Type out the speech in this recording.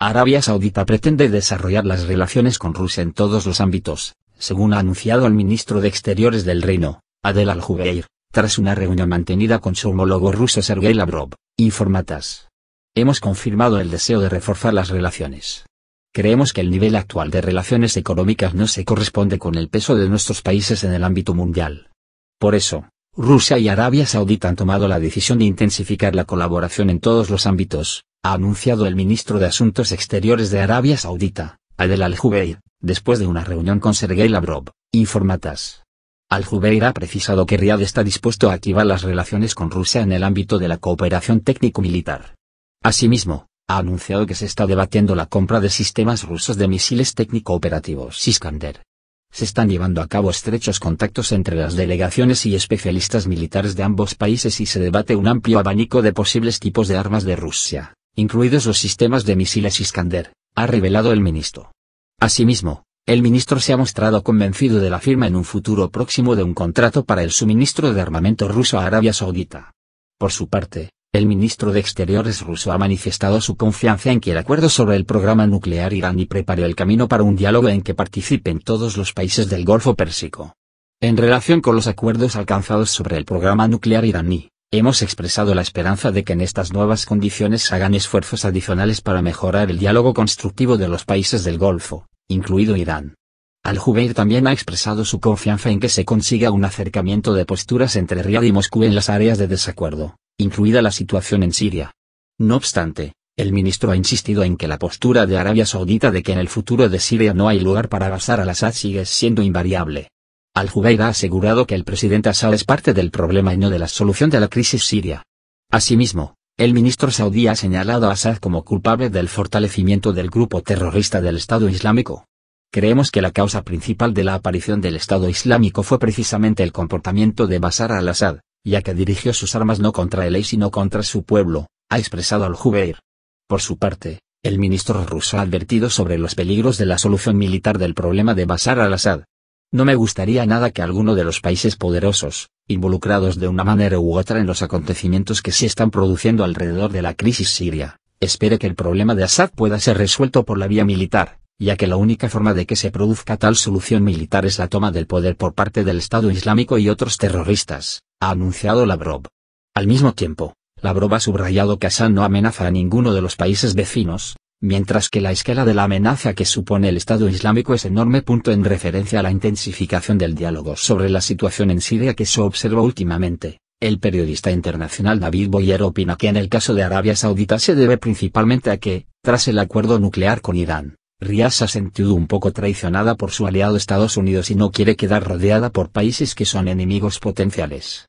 Arabia Saudita pretende desarrollar las relaciones con Rusia en todos los ámbitos, según ha anunciado el ministro de Exteriores del Reino, Adel Al-Jubeir, tras una reunión mantenida con su homólogo ruso Sergei Lavrov, informatas. Hemos confirmado el deseo de reforzar las relaciones. Creemos que el nivel actual de relaciones económicas no se corresponde con el peso de nuestros países en el ámbito mundial. Por eso, Rusia y Arabia Saudita han tomado la decisión de intensificar la colaboración en todos los ámbitos, ha anunciado el ministro de Asuntos Exteriores de Arabia Saudita, Adel Al-Jubeir, después de una reunión con Sergei Lavrov, informatas. Al-Jubeir ha precisado que Riad está dispuesto a activar las relaciones con Rusia en el ámbito de la cooperación técnico-militar. Asimismo, ha anunciado que se está debatiendo la compra de sistemas rusos de misiles técnico-operativos Iskander, se están llevando a cabo estrechos contactos entre las delegaciones y especialistas militares de ambos países y se debate un amplio abanico de posibles tipos de armas de Rusia, incluidos los sistemas de misiles Iskander, ha revelado el ministro. Asimismo, el ministro se ha mostrado convencido de la firma en un futuro próximo de un contrato para el suministro de armamento ruso a Arabia Saudita. Por su parte, el ministro de Exteriores ruso ha manifestado su confianza en que el acuerdo sobre el programa nuclear iraní prepare el camino para un diálogo en que participen todos los países del Golfo Pérsico. En relación con los acuerdos alcanzados sobre el programa nuclear iraní, Hemos expresado la esperanza de que en estas nuevas condiciones hagan esfuerzos adicionales para mejorar el diálogo constructivo de los países del Golfo, incluido Irán. Al-Jubeir también ha expresado su confianza en que se consiga un acercamiento de posturas entre Riyadh y Moscú en las áreas de desacuerdo incluida la situación en Siria. No obstante, el ministro ha insistido en que la postura de Arabia Saudita de que en el futuro de Siria no hay lugar para Bashar al-Assad sigue siendo invariable. Al-Jubeir ha asegurado que el presidente Assad es parte del problema y no de la solución de la crisis siria. Asimismo, el ministro saudí ha señalado a Assad como culpable del fortalecimiento del grupo terrorista del Estado Islámico. Creemos que la causa principal de la aparición del Estado Islámico fue precisamente el comportamiento de Bashar al-Assad, ya que dirigió sus armas no contra el ley sino contra su pueblo, ha expresado al-Jubeir. Por su parte, el ministro ruso ha advertido sobre los peligros de la solución militar del problema de Bashar al-Assad. No me gustaría nada que alguno de los países poderosos, involucrados de una manera u otra en los acontecimientos que se están produciendo alrededor de la crisis siria, espere que el problema de Assad pueda ser resuelto por la vía militar ya que la única forma de que se produzca tal solución militar es la toma del poder por parte del Estado Islámico y otros terroristas, ha anunciado Lavrov. Al mismo tiempo, Lavrov ha subrayado que Assad no amenaza a ninguno de los países vecinos, mientras que la escala de la amenaza que supone el Estado Islámico es enorme. Punto en referencia a la intensificación del diálogo sobre la situación en Siria que se observa últimamente. El periodista internacional David Boyer opina que en el caso de Arabia Saudita se debe principalmente a que, tras el acuerdo nuclear con Irán, Rias ha sentido un poco traicionada por su aliado Estados Unidos y no quiere quedar rodeada por países que son enemigos potenciales.